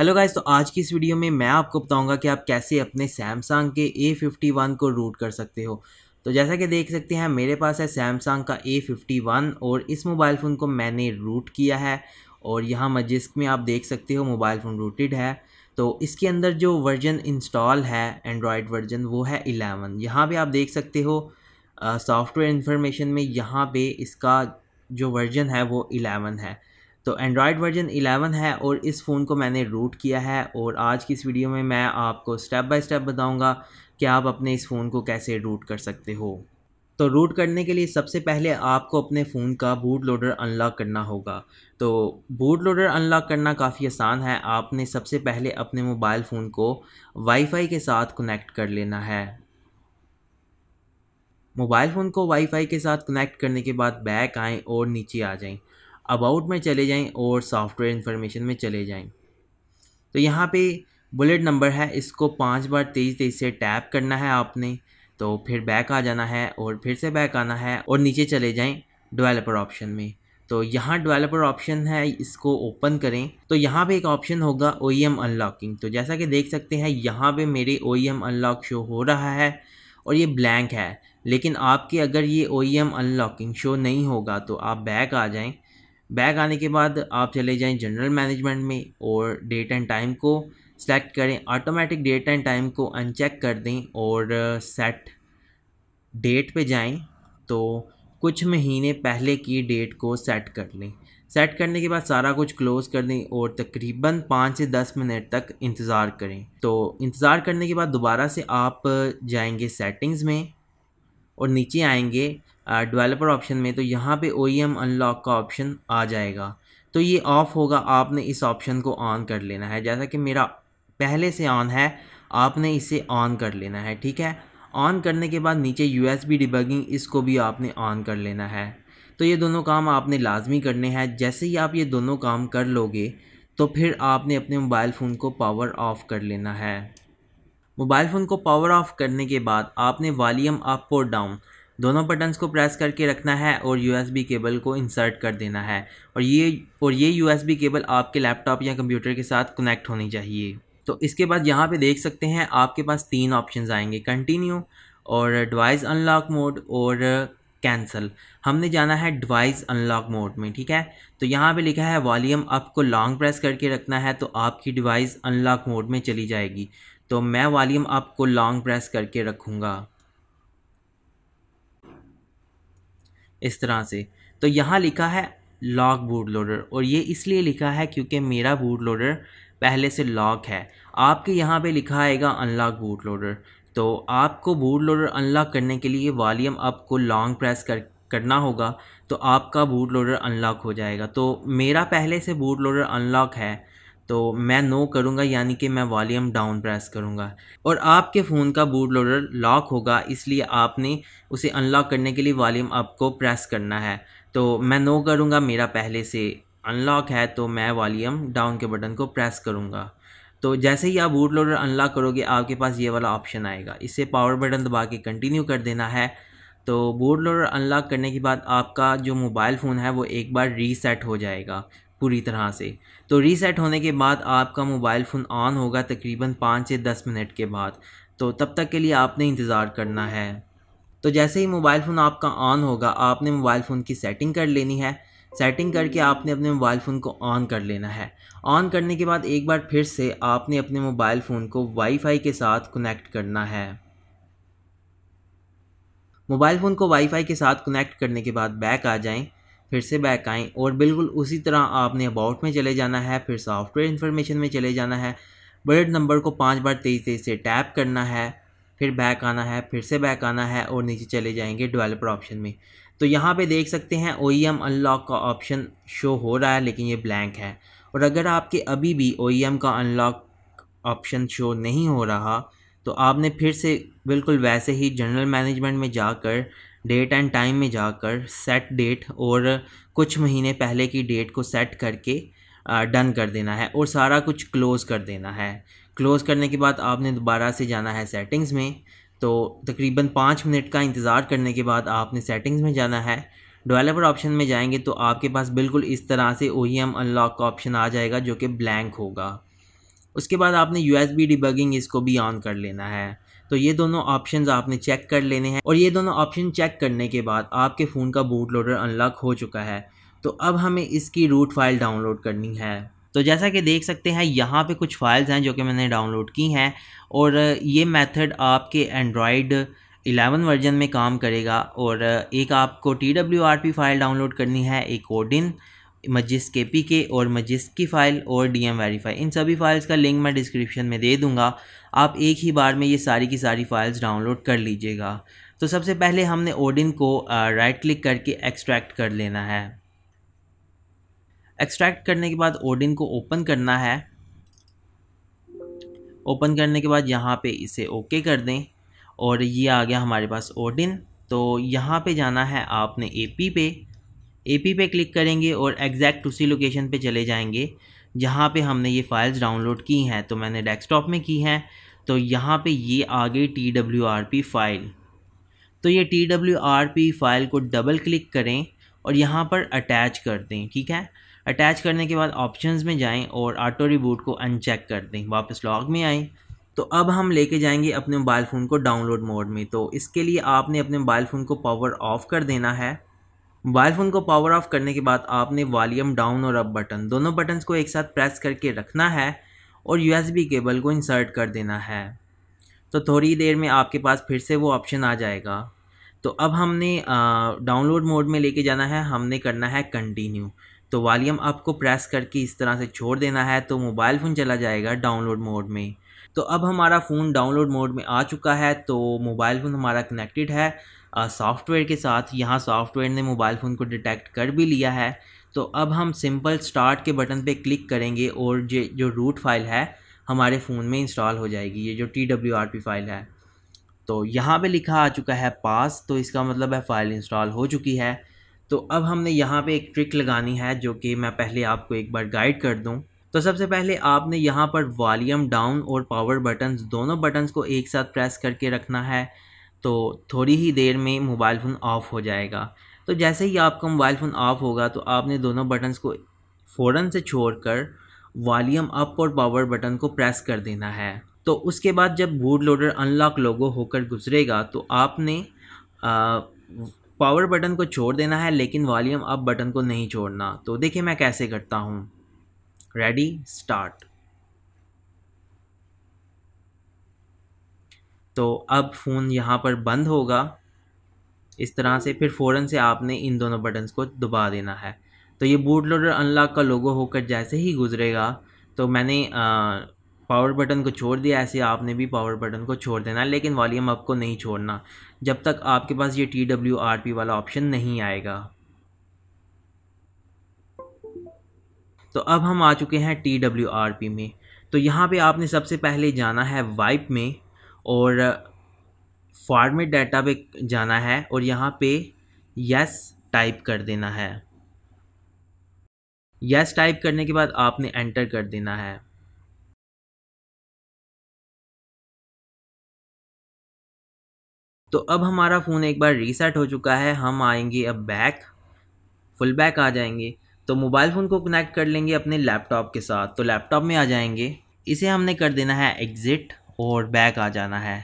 hello guys तो आज की इस वीडियो में मैं आपको बताऊंगा कि आप कैसे अपने सैमसंग के ए फिफ्टी वन को रूट कर सकते हो तो जैसा कि देख सकते हैं मेरे पास है सैमसंग का ए फिफ्टी वन और इस मोबाइल फ़ोन को मैंने रूट किया है और यहाँ मजिस्क में आप देख सकते हो मोबाइल फ़ोन रूटेड है तो इसके अंदर जो वर्जन इंस्टॉल है एंड्रॉयड वर्जन वो है इलेवन यहाँ पर आप देख सकते हो सॉफ्टवेयर इन्फॉर्मेशन में यहाँ पर इसका जो वर्जन है वो इलेवन है तो एंड्रॉयड वर्जन 11 है और इस फ़ोन को मैंने रूट किया है और आज की इस वीडियो में मैं आपको स्टेप बाय स्टेप बताऊंगा कि आप अपने इस फ़ोन को कैसे रूट कर सकते हो तो रूट करने के लिए सबसे पहले आपको अपने फ़ोन का बूट लोडर अनलॉक करना होगा तो बूट लोडर अनलॉक करना काफ़ी आसान है आपने सबसे पहले अपने मोबाइल फ़ोन को वाईफाई के साथ कनेक्ट कर लेना है मोबाइल फ़ोन को वाईफाई के साथ कनेक्ट करने के बाद बैक आएँ और नीचे आ जाएँ अबाउट में चले जाएं और सॉफ्टवेयर इन्फॉर्मेशन में चले जाएं तो यहाँ पे बुलेट नंबर है इसको पांच बार तेज़ तेज़ से टैप करना है आपने तो फिर बैक आ जाना है और फिर से बैक आना है और नीचे चले जाएँ डेवलपर ऑप्शन में तो यहाँ डेवलपर ऑप्शन है इसको ओपन करें तो यहाँ पे एक ऑप्शन होगा ओ अनलॉकिंग e तो जैसा कि देख सकते हैं यहाँ पे मेरे ओ अनलॉक शो हो रहा है और ये ब्लैंक है लेकिन आपके अगर ये ओ अनलॉकिंग शो नहीं होगा तो आप बैक आ जाएं बैक आने के बाद आप चले जाएं जनरल मैनेजमेंट में और डेट एंड टाइम को सेलेक्ट करें ऑटोमेटिक डेट एंड टाइम को अनचेक कर दें और सेट uh, डेट पे जाएं तो कुछ महीने पहले की डेट को सेट कर लें सेट करने के बाद सारा कुछ क्लोज़ कर दें और तकरीबन पाँच से दस मिनट तक इंतज़ार करें तो इंतज़ार करने के बाद दोबारा से आप uh, जाएंगे सेटिंग्स में और नीचे आएंगे डेवलपर ऑप्शन में तो यहाँ पे ओ अनलॉक e का ऑप्शन आ जाएगा तो ये ऑफ़ होगा आपने इस ऑप्शन को ऑन कर लेना है जैसा कि मेरा पहले से ऑन है आपने इसे ऑन कर लेना है ठीक है ऑन करने के बाद नीचे यू एस डिबगिंग इसको भी आपने ऑन कर लेना है तो ये दोनों काम आपने लाजमी करने हैं जैसे ही आप ये दोनों काम कर लोगे तो फिर आपने अपने मोबाइल फ़ोन को पावर ऑफ़ कर लेना है मोबाइल फ़ोन को पावर ऑफ़ करने के बाद आपने वालीम अप और डाउन दोनों बटन्स को प्रेस करके रखना है और यूएसबी केबल को इंसर्ट कर देना है और ये और ये यूएसबी केबल आपके लैपटॉप या कंप्यूटर के साथ कनेक्ट होनी चाहिए तो इसके बाद यहाँ पे देख सकते हैं आपके पास तीन ऑप्शन आएंगे कंटिन्यू और डिवाइस अनलॉक मोड और कैंसल हमने जाना है डिवाइस अनलॉक मोड में ठीक है तो यहाँ पे लिखा है वॉल्यूम आपको लॉन्ग प्रेस करके रखना है तो आपकी डिवाइस अनलॉक मोड में चली जाएगी तो मैं वॉल्यूम आपको लॉन्ग प्रेस करके रखूँगा इस तरह से तो यहाँ लिखा है लॉक बूट लोडर और ये इसलिए लिखा है क्योंकि मेरा बूट लोडर पहले से लॉक है आपके यहाँ पे लिखा आएगा अनलॉक बूट लोडर तो आपको बूट लोडर अनलॉक करने के लिए वॉल्यूम अप को लॉन्ग प्रेस कर करना होगा तो आपका बूट लोडर अनलॉक हो जाएगा तो मेरा पहले से बूट लोडर अनलॉक है तो मैं नो करूँगा यानी कि मैं वॉल्यूम डाउन प्रेस करूँगा और आपके फ़ोन का बूट लोडर लॉक होगा इसलिए आपने उसे अनलॉक करने के लिए वॉल्यूम आपको को प्रेस करना है तो मैं नो करूँगा मेरा पहले से अनलॉक है तो मैं वॉल्यूम डाउन के बटन को प्रेस करूँगा तो जैसे ही आप बूट लोडर अनलॉक करोगे आपके पास ये वाला ऑप्शन आएगा इसे पावर बटन दबा के कंटिन्यू कर देना है तो बूट लोडर अनलॉक करने के बाद आपका जो मोबाइल फ़ोन है वो एक बार रीसेट हो जाएगा पूरी तरह से तो रीसेट होने के बाद आपका मोबाइल फ़ोन ऑन होगा तकरीबन पाँच से दस मिनट के बाद तो तब तक के लिए आपने इंतज़ार करना है तो जैसे ही मोबाइल फ़ोन आपका ऑन होगा आपने मोबाइल फ़ोन की सेटिंग कर लेनी है सेटिंग करके आपने अपने मोबाइल फ़ोन को ऑन कर लेना है ऑन करने के बाद एक बार फिर से आपने अपने मोबाइल फ़ोन को वाईफाई के साथ कनेक्ट करना है मोबाइल फ़ोन को वाईफाई के साथ कनेक्ट करने के बाद बैक आ जाएं फिर से बैक आएँ और बिल्कुल उसी तरह आपने अबाउट में चले जाना है फिर सॉफ्टवेयर इन्फॉर्मेशन में चले जाना है बजट नंबर को पाँच बार तेज़ तेज़ से टैप करना है फिर बैक आना है फिर से बैक आना है और नीचे चले जाएंगे डेवलपर ऑप्शन में तो यहाँ पे देख सकते हैं ओ अनलॉक e का ऑप्शन शो हो रहा है लेकिन ये ब्लैंक है और अगर आपके अभी भी ओ e का अनलॉक ऑप्शन शो नहीं हो रहा तो आपने फिर से बिल्कुल वैसे ही जनरल मैनेजमेंट में जाकर डेट एंड टाइम में जाकर सेट डेट और कुछ महीने पहले की डेट को सेट करके डन कर देना है और सारा कुछ क्लोज़ कर देना है क्लोज़ करने के बाद आपने दोबारा से जाना है सेटिंग्स में तो तकरीबन पाँच मिनट का इंतज़ार करने के बाद आपने सेटिंग्स में जाना है डेवलपर ऑप्शन में जाएंगे तो आपके पास बिल्कुल इस तरह से ओ अनलॉक का ऑप्शन आ जाएगा जो कि ब्लैंक होगा उसके बाद आपने यू एस बी डिबगिंग इसको भी ऑन कर लेना है तो ये दोनों ऑप्शन आपने चेक कर लेने हैं और ये दोनों ऑप्शन चेक करने के बाद आपके फ़ोन का बूट लोडर अनलॉक हो चुका है तो अब हमें इसकी रूट फाइल डाउनलोड करनी है तो जैसा कि देख सकते हैं यहाँ पे कुछ फाइल्स हैं जो कि मैंने डाउनलोड की हैं और ये मेथड आपके एंड्रॉयड 11 वर्जन में काम करेगा और एक आपको T W R P file download करनी है एक ओडिन मजिस के पी के और मजिस की फ़ाइल और डी एम वेरीफाई इन सभी फाइल्स का लिंक मैं डिस्क्रिप्शन में दे दूँगा आप एक ही बार में ये सारी की सारी फाइल्स डाउनलोड कर लीजिएगा तो सबसे पहले हमने ओडिन को राइट क्लिक करके एक्सट्रैक्ट कर लेना है एक्सट्रैक्ट करने के बाद ओडिन को ओपन करना है ओपन करने के बाद यहाँ पे इसे ओके कर दें और ये आ गया हमारे पास ओडिन तो यहाँ पे जाना है आपने एपी पे एपी पे क्लिक करेंगे और एग्जैक्ट उसी लोकेशन पे चले जाएंगे जहाँ पे हमने ये फ़ाइल्स डाउनलोड की हैं तो मैंने डेस्कटॉप में की हैं तो यहाँ पे ये आ गई T W R P file तो ये T W R P file को डबल क्लिक करें और यहाँ पर अटैच कर दें ठीक है अटैच करने के बाद ऑप्शंस में जाएं और ऑटो रिबूट को अनचेक कर दें वापस लॉग में आएँ तो अब हम लेके जाएंगे अपने मोबाइल फ़ोन को डाउनलोड मोड में तो इसके लिए आपने अपने मोबाइल फ़ोन को पावर ऑफ़ कर देना है मोबाइल फ़ोन को पावर ऑफ करने के बाद आपने वॉल्यूम डाउन और अप बटन दोनों बटन्स को एक साथ प्रेस करके रखना है और यूएसबी केबल को इंसर्ट कर देना है तो थोड़ी देर में आपके पास फिर से वो ऑप्शन आ जाएगा तो अब हमने डाउनलोड मोड में लेके जाना है हमने करना है कंटिन्यू तो वॉल्यूम अप को प्रेस करके इस तरह से छोड़ देना है तो मोबाइल फ़ोन चला जाएगा डाउनलोड मोड में तो अब हमारा फ़ोन डाउनलोड मोड में आ चुका है तो मोबाइल फ़ोन हमारा कनेक्टेड है सॉफ्टवेयर के साथ यहाँ सॉफ्टवेयर ने मोबाइल फ़ोन को डिटेक्ट कर भी लिया है तो अब हम सिंपल स्टार्ट के बटन पे क्लिक करेंगे और ये जो रूट फाइल है हमारे फ़ोन में इंस्टॉल हो जाएगी ये जो T W R P file है तो यहाँ पे लिखा आ चुका है पास तो इसका मतलब है फ़ाइल इंस्टॉल हो चुकी है तो अब हमने यहाँ पे एक ट्रिक लगानी है जो कि मैं पहले आपको एक बार गाइड कर दूँ तो सबसे पहले आपने यहाँ पर वॉलीम डाउन और पावर बटन्स दोनों बटन्स को एक साथ प्रेस करके रखना है तो थोड़ी ही देर में मोबाइल फ़ोन ऑफ़ हो जाएगा तो जैसे ही आपका मोबाइल फ़ोन ऑफ़ होगा तो आपने दोनों बटन्स को फ़ौर से छोड़कर वॉल्यूम अप और पावर बटन को प्रेस कर देना है तो उसके बाद जब बूट लोडर अनलॉक लोगो होकर गुजरेगा तो आपने आ, पावर बटन को छोड़ देना है लेकिन वॉल्यूम अप बटन को नहीं छोड़ना तो देखिए मैं कैसे करता हूँ रेडी स्टार्ट तो अब फ़ोन यहाँ पर बंद होगा इस तरह से फिर फ़ौरन से आपने इन दोनों बटन्स को दबा देना है तो ये बूट लोडर अनलॉक का लोगो होकर जैसे ही गुजरेगा तो मैंने आ, पावर बटन को छोड़ दिया ऐसे आपने भी पावर बटन को छोड़ देना लेकिन वॉलीम अप को नहीं छोड़ना जब तक आपके पास ये टी डब्ल्यू आर पी वाला ऑप्शन नहीं आएगा तो अब हम आ चुके हैं टी डब्ल्यू आर पी में तो यहाँ पे आपने सबसे पहले जाना है वाइप में और फॉर्मेट डाटा पे जाना है और यहाँ पे यस टाइप कर देना है यस टाइप करने के बाद आपने एंटर कर देना है तो अब हमारा फ़ोन एक बार रीसेट हो चुका है हम आएंगे अब बैक फुल बैक आ जाएंगे तो मोबाइल फ़ोन को कनेक्ट कर लेंगे अपने लैपटॉप के साथ तो लैपटॉप में आ जाएंगे इसे हमने कर देना है एग्ज़िट और बैक आ जाना है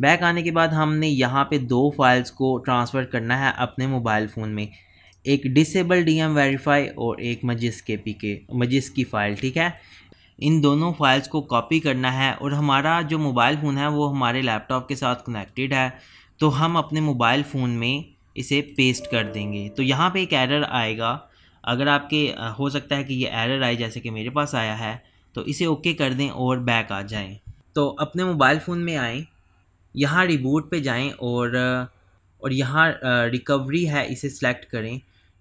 बैक आने के बाद हमने यहाँ पे दो फाइल्स को ट्रांसफ़र करना है अपने मोबाइल फ़ोन में एक डिसेबल डी एम वेरीफाई और एक मजिस के पी के मजिस की फ़ाइल ठीक है इन दोनों फाइल्स को कॉपी करना है और हमारा जो मोबाइल फ़ोन है वो हमारे लैपटॉप के साथ कनेक्टेड है तो हम अपने मोबाइल फ़ोन में इसे पेस्ट कर देंगे तो यहाँ पे एक एरर आएगा अगर आपके हो सकता है कि ये एरर आए जैसे कि मेरे पास आया है तो इसे ओके कर दें और बैक आ जाएं तो अपने मोबाइल फ़ोन में आएँ यहाँ रिबूट पे जाएँ और और यहाँ रिकवरी है इसे सेलेक्ट करें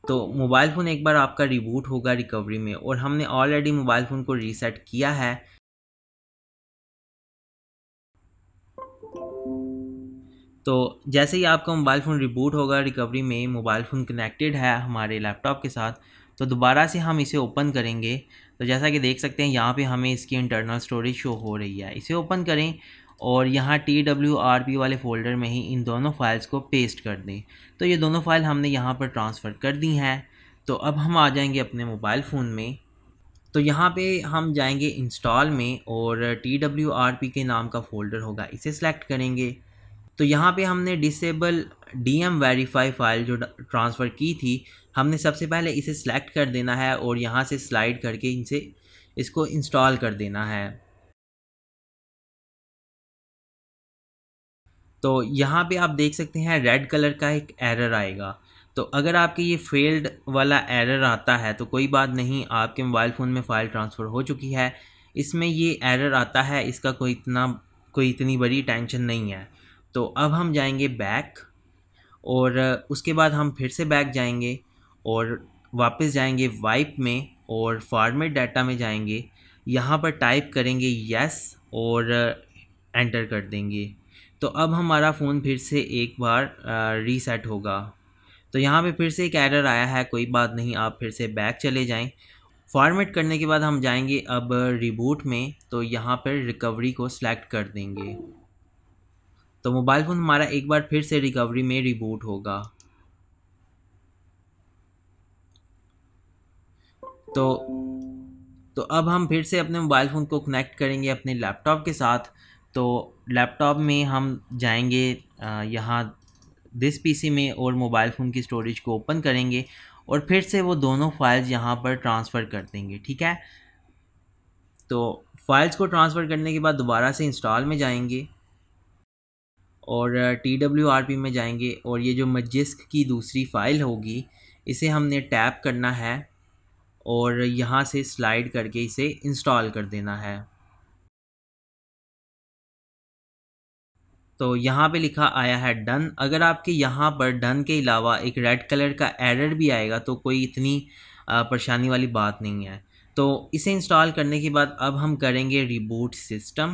तो मोबाइल फ़ोन एक बार आपका रिबूट होगा रिकवरी में और हमने ऑलरेडी मोबाइल फ़ोन को रीसेट किया है तो जैसे ही आपका मोबाइल फ़ोन रिबूट होगा रिकवरी में मोबाइल फ़ोन कनेक्टेड है हमारे लैपटॉप के साथ तो दोबारा से हम इसे ओपन करेंगे तो जैसा कि देख सकते हैं यहाँ पे हमें इसकी इंटरनल स्टोरेज शो हो रही है इसे ओपन करें और यहाँ टी डब्ल्यू आर पी वाले फ़ोल्डर में ही इन दोनों फाइल्स को पेस्ट कर दें तो ये दोनों फाइल हमने यहाँ पर ट्रांसफ़र कर दी हैं तो अब हम आ जाएंगे अपने मोबाइल फ़ोन में तो यहाँ पे हम जाएंगे इंस्टॉल में और टी डब्ल्यू आर पी के नाम का फ़ोल्डर होगा इसे सेलेक्ट करेंगे तो यहाँ पे हमने disable D M verify file जो ट्रांसफ़र की थी हमने सबसे पहले इसे सेलेक्ट कर देना है और यहाँ से स्लाइड करके इनसे इसको इंस्टॉल कर देना है तो यहाँ पे आप देख सकते हैं रेड कलर का एक एरर आएगा तो अगर आपके ये फेल्ड वाला एरर आता है तो कोई बात नहीं आपके मोबाइल फ़ोन में फ़ाइल ट्रांसफ़र हो चुकी है इसमें ये एरर आता है इसका कोई इतना कोई इतनी बड़ी टेंशन नहीं है तो अब हम जाएंगे बैक और उसके बाद हम फिर से बैक जाएंगे और वापस जाएंगे वाइप में और फॉर्मेट डाटा में जाएंगे यहाँ पर टाइप करेंगे यस और एंटर कर देंगे तो अब हमारा फ़ोन फिर से एक बार रीसेट होगा तो यहाँ पे फिर से एक एरर आया है कोई बात नहीं आप फिर से बैक चले जाएं फॉर्मेट करने के बाद हम जाएंगे अब रिबूट में तो यहाँ पर रिकवरी को सिलेक्ट कर देंगे तो मोबाइल फ़ोन हमारा एक बार फिर से रिकवरी में रिबूट होगा तो तो अब हम फिर से अपने मोबाइल फ़ोन को कनेक्ट करेंगे अपने लैपटॉप के साथ तो लैपटॉप में हम जाएंगे यहाँ दिस पीसी में और मोबाइल फ़ोन की स्टोरेज को ओपन करेंगे और फिर से वो दोनों फाइल्स यहाँ पर ट्रांसफ़र कर देंगे ठीक है तो फाइल्स को ट्रांसफ़र करने के बाद दोबारा से इंस्टॉल में जाएंगे और टी डब्ल्यू आर पी में जाएंगे और ये जो मजिस्क की दूसरी फ़ाइल होगी इसे हमने टैप करना है और यहाँ से स्लाइड करके इसे इंस्टॉल कर देना है तो यहाँ पे लिखा आया है डन अगर आपके यहाँ पर डन के अलावा एक रेड कलर का एरर भी आएगा तो कोई इतनी परेशानी वाली बात नहीं है तो इसे इंस्टॉल करने के बाद अब हम करेंगे रिबूट सिस्टम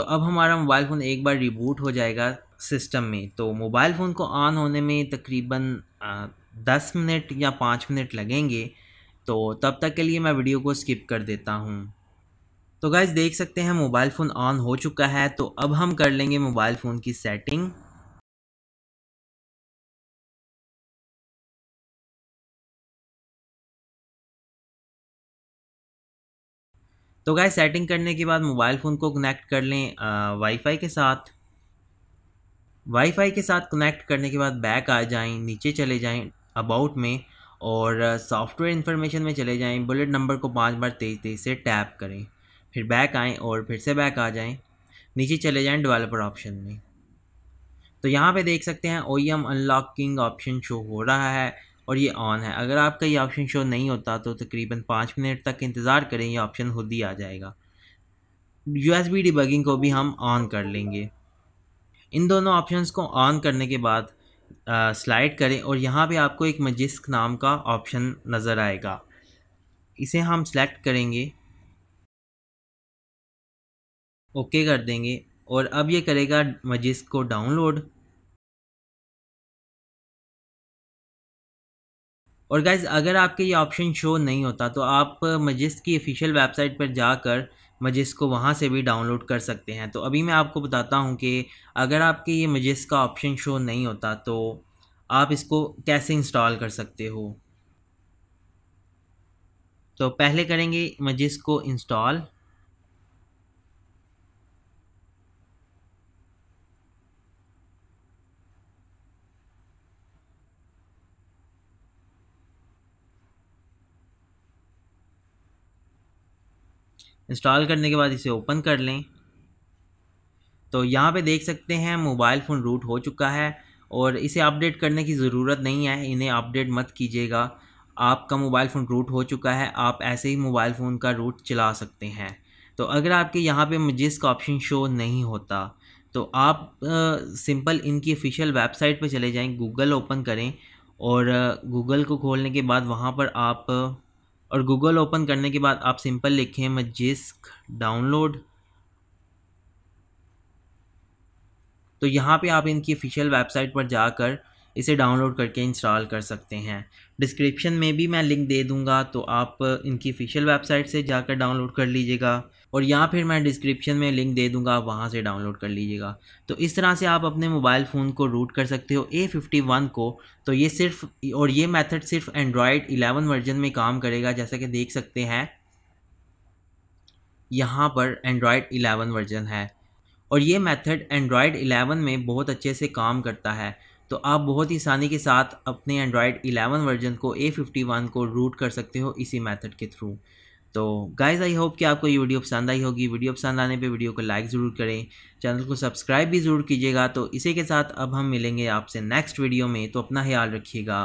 तो अब हमारा मोबाइल फ़ोन एक बार रिबूट हो जाएगा सिस्टम में तो मोबाइल फ़ोन को ऑन होने में तकरीबन दस मिनट या पाँच मिनट लगेंगे तो तब तक के लिए मैं वीडियो को स्किप कर देता हूँ तो गाइज़ देख सकते हैं मोबाइल फ़ोन ऑन हो चुका है तो अब हम कर लेंगे मोबाइल फ़ोन की सेटिंग तो गाय सेटिंग करने के बाद मोबाइल फ़ोन को कनेक्ट कर लें वाईफाई के साथ वाईफाई के साथ कनेक्ट करने के बाद बैक आ जाएं नीचे चले जाएं अबाउट में और सॉफ्टवेयर इन्फॉर्मेशन में चले जाएं बुलेट नंबर को पांच बार तेज़ तेज़ से टैप करें फिर बैक आएँ और फिर से बैक आ जाएँ नीचे चले जाएँ डेवलपर ऑप्शन में तो यहाँ पे देख सकते हैं O M unlocking option show हो रहा है और ये ऑन है अगर आपका ये ऑप्शन शो नहीं होता तो तकरीबन पाँच मिनट तक इंतज़ार करें ये ऑप्शन खुद ही आ जाएगा यू एस बी डिबगिंग को भी हम ऑन कर लेंगे इन दोनों ऑप्शंस को ऑन करने के बाद स्लाइड करें और यहाँ पे आपको एक मजिस्क नाम का ऑप्शन नज़र आएगा इसे हम सेलेक्ट करेंगे ओके कर देंगे और अब ये करेगा मजिस्क को डाउनलोड और गाइज़ अगर आपके ये ऑप्शन शो नहीं होता तो आप मजिस की ऑफिशियल वेबसाइट पर जाकर मजिस को वहाँ से भी डाउनलोड कर सकते हैं तो अभी मैं आपको बताता हूँ कि अगर आपके ये मजिस का ऑप्शन शो नहीं होता तो आप इसको कैसे इंस्टॉल कर सकते हो तो पहले करेंगे मजिस को इंस्टॉल इंस्टॉल करने के बाद इसे ओपन कर लें तो यहाँ पे देख सकते हैं मोबाइल फ़ोन रूट हो चुका है और इसे अपडेट करने की ज़रूरत नहीं है इन्हें अपडेट मत कीजिएगा आपका मोबाइल फ़ोन रूट हो चुका है आप ऐसे ही मोबाइल फ़ोन का रूट चला सकते हैं तो अगर आपके यहाँ पे मजिस का ऑप्शन शो नहीं होता तो आप सिंपल इनकी ऑफिशियल वेबसाइट पर चले जाएँ गूगल ओपन करें और गूगल को खोलने के बाद वहाँ पर आप और गूगल ओपन करने के बाद आप सिंपल लिखें मजिस्क डाउनलोड तो यहाँ पे आप इनकी ऑफिशियल वेबसाइट पर जाकर इसे डाउनलोड करके इंस्टॉल कर सकते हैं डिस्क्रिप्शन में भी मैं लिंक दे दूँगा तो आप इनकी ऑफिशियल वेबसाइट से जाकर डाउनलोड कर लीजिएगा और यहाँ फिर मैं डिस्क्रिप्शन में लिंक दे दूँगा आप वहाँ से डाउनलोड कर लीजिएगा तो इस तरह से आप अपने मोबाइल फ़ोन को रूट कर सकते हो ए फिफ्टी वन को तो ये सिर्फ और ये मेथड सिर्फ एंड्रॉयड इलेवन वर्जन में काम करेगा जैसा कि देख सकते हैं यहाँ पर एंड्रॉयड इलेवन वर्जन है और ये मेथड एंड्रॉयड इलेवन में बहुत अच्छे से काम करता है तो आप बहुत ही आसानी के साथ अपने एंड्रॉयड 11 वर्जन को A51 को रूट कर सकते हो इसी मेथड के थ्रू तो गाइज़ आई होप कि आपको ये वीडियो पसंद आई होगी वीडियो पसंद आने पे वीडियो को लाइक ज़रूर करें चैनल को सब्सक्राइब भी ज़रूर कीजिएगा तो इसी के साथ अब हम मिलेंगे आपसे नेक्स्ट वीडियो में तो अपना ख्याल रखिएगा